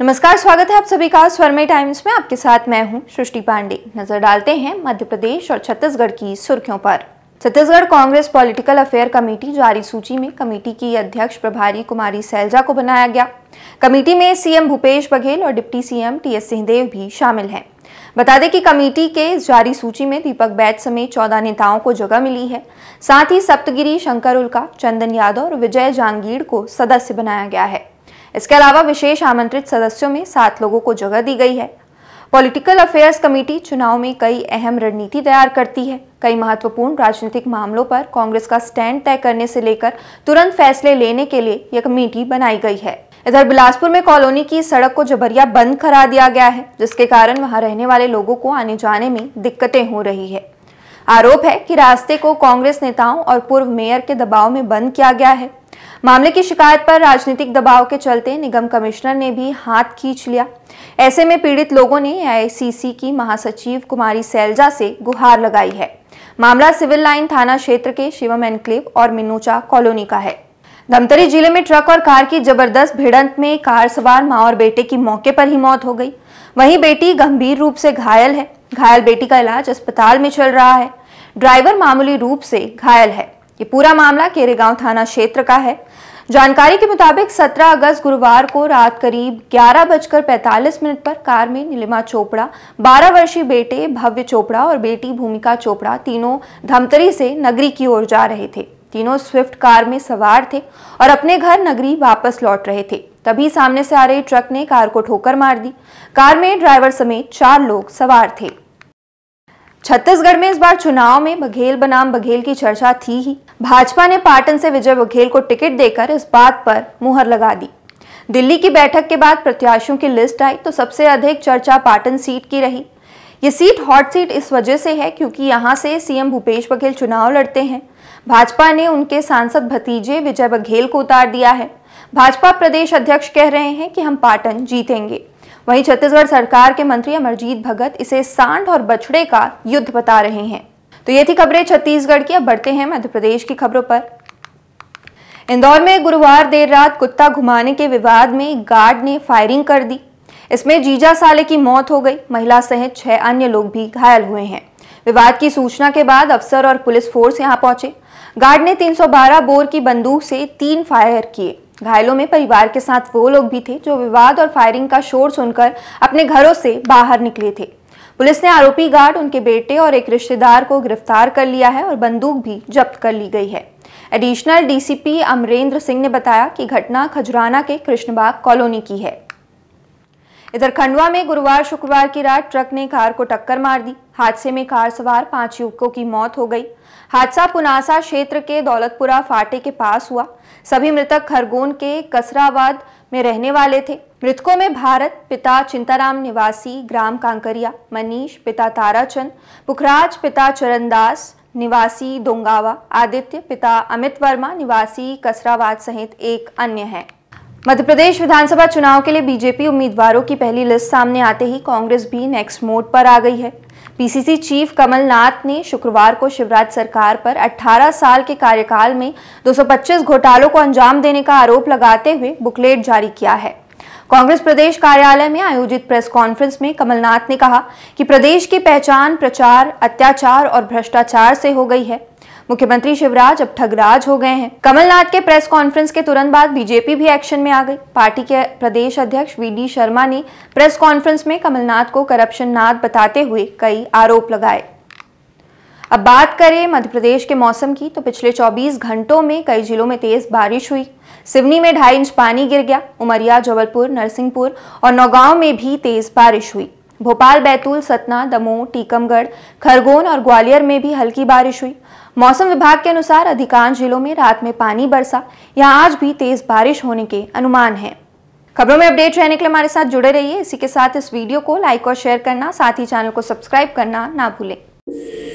नमस्कार स्वागत है आप सभी का स्वर्मय टाइम्स में आपके साथ मैं हूं सृष्टि पांडे नजर डालते हैं मध्य प्रदेश और छत्तीसगढ़ की सुर्खियों पर Chhattisgarh Congress political affair committee जारी सूची में कमेटी की अध्यक्ष प्रभारी कुमारी सैलजा को बनाया गया कमेटी में सीएम भूपेश बघेल और डिप्टी सीएम एस सिंहदेव भी शामिल हैं बता दें कि कमेटी के जारी सूची में दीपक बैद समेत चौदह नेताओं को जगह मिली है साथ ही सप्तगिरी शंकर उल्का चंदन यादव और विजय जांगीर को सदस्य बनाया गया है इसके अलावा विशेष आमंत्रित सदस्यों में सात लोगों को जगह दी गई है पॉलिटिकल अफेयर्स कमेटी चुनाव में कई अहम रणनीति तैयार करती है कई महत्वपूर्ण राजनीतिक मामलों पर कांग्रेस का स्टैंड तय करने से लेकर तुरंत फैसले लेने के लिए यह कमेटी बनाई गई है इधर बिलासपुर में कॉलोनी की सड़क को जबरिया बंद करा दिया गया है जिसके कारण वहां रहने वाले लोगों को आने जाने में दिक्कतें हो रही है आरोप है कि रास्ते को कांग्रेस नेताओं और पूर्व मेयर के दबाव में बंद किया गया है मामले की शिकायत पर राजनीतिक दबाव के चलते निगम कमिश्नर ने भी हाथ खींच लिया ऐसे में पीड़ित लोगों ने आईसीसी की महासचिव कुमारी सैलजा से गुहार लगाई है मामला सिविल लाइन थाना क्षेत्र के शिवम एनक्लेव और मिनूचा कॉलोनी का है धमतरी जिले में ट्रक और कार की जबरदस्त भिड़ंत में कार सवार माँ और बेटे की मौके पर ही मौत हो गई वहीं बेटी गंभीर रूप से घायल है घायल बेटी का इलाज अस्पताल में चल रहा है ड्राइवर मामूली रूप से घायल है ये पूरा मामला केरेगांव थाना क्षेत्र का है जानकारी के मुताबिक 17 अगस्त गुरुवार को रात करीब ग्यारह बजकर 45 मिनट पर कार में नीलिमा चोपड़ा 12 वर्षीय बेटे भव्य चोपड़ा और बेटी भूमिका चोपड़ा तीनों धमतरी से नगरी की ओर जा रहे थे तीनों स्विफ्ट कार में सवार थे और अपने घर नगरी वापस लौट रहे थे तभी सामने से आ रहे ट्रक ने कार को ठोकर मार दी कार में ड्राइवर समेत चार लोग सवार थे छत्तीसगढ़ में इस बार चुनाव में बघेल बनाम बघेल की चर्चा थी ही भाजपा ने पाटन से विजय बघेल को टिकट देकर इस बात पर मुहर लगा दी दिल्ली की बैठक के बाद प्रत्याशियों की लिस्ट आई तो सबसे अधिक चर्चा पाटन सीट की रही ये सीट हॉट सीट इस वजह से है क्योंकि यहाँ से सीएम भूपेश बघेल चुनाव लड़ते हैं भाजपा ने उनके सांसद भतीजे विजय बघेल को उतार दिया है भाजपा प्रदेश अध्यक्ष कह रहे हैं कि हम पाटन जीतेंगे वहीं छत्तीसगढ़ सरकार के मंत्री अमरजीत भगत इसे सांड और बछड़े का युद्ध बता रहे हैं तो ये थी खबरें छत्तीसगढ़ की अब बढ़ते हैं मध्य प्रदेश की खबरों पर इंदौर में गुरुवार देर रात कुत्ता घुमाने के विवाद में गार्ड ने फायरिंग कर दी इसमें जीजा साले की मौत हो गई महिला सहित छह अन्य लोग भी घायल हुए हैं विवाद की सूचना के बाद अफसर और पुलिस फोर्स यहां पहुंचे गार्ड ने 312 बोर की बंदूक से तीन फायर किए घायलों में परिवार के साथ वो लोग भी थे जो विवाद और फायरिंग का शोर सुनकर अपने घरों से बाहर निकले थे पुलिस ने आरोपी गार्ड उनके बेटे और एक रिश्तेदार को गिरफ्तार कर लिया है और बंदूक भी जब्त कर ली गई है एडिशनल डीसीपी अमरेंद्र सिंह ने बताया कि घटना खजुराना के कृष्णबाग कॉलोनी की है इधर खंडवा में गुरुवार शुक्रवार की रात ट्रक ने कार को टक्कर मार दी हादसे में कार सवार पांच युवकों की मौत हो गई हादसा पुनासा क्षेत्र के दौलतपुरा फाटे के पास हुआ सभी मृतक खरगोन के कसराबाद में रहने वाले थे मृतकों में भारत पिता चिंताराम निवासी ग्राम कांकरिया मनीष पिता ताराचंद पुखराज पिता चरणदास निवासी दोंगावा आदित्य पिता अमित वर्मा निवासी कसरावाद सहित एक अन्य है मध्य प्रदेश विधानसभा चुनाव के लिए बीजेपी उम्मीदवारों की पहली लिस्ट सामने आते ही कांग्रेस भी नेक्स्ट मोड पर आ गई है पीसीसी चीफ कमलनाथ ने शुक्रवार को शिवराज सरकार पर 18 साल के कार्यकाल में 225 घोटालों को अंजाम देने का आरोप लगाते हुए बुकलेट जारी किया है कांग्रेस प्रदेश कार्यालय में आयोजित प्रेस कॉन्फ्रेंस में कमलनाथ ने कहा कि प्रदेश की पहचान प्रचार अत्याचार और भ्रष्टाचार से हो गई है मुख्यमंत्री शिवराज अब ठगराज हो गए हैं कमलनाथ के प्रेस कॉन्फ्रेंस के तुरंत बाद बीजेपी भी एक्शन में आ गई पार्टी के प्रदेश अध्यक्ष वी डी शर्मा ने प्रेस कॉन्फ्रेंस में कमलनाथ को करप्शन नाथ बताते हुए कई आरोप लगाए अब बात करें मध्य प्रदेश के मौसम की तो पिछले 24 घंटों में कई जिलों में तेज बारिश हुई सिवनी में ढाई इंच पानी गिर गया उमरिया जबलपुर नरसिंहपुर और नौगांव में भी तेज बारिश हुई भोपाल बैतूल सतना दमोह टीकमगढ़ खरगोन और ग्वालियर में भी हल्की बारिश हुई मौसम विभाग के अनुसार अधिकांश जिलों में रात में पानी बरसा यहाँ आज भी तेज बारिश होने के अनुमान है खबरों में अपडेट रहने के लिए हमारे साथ जुड़े रहिए इसी के साथ इस वीडियो को लाइक और शेयर करना साथ ही चैनल को सब्सक्राइब करना ना भूलें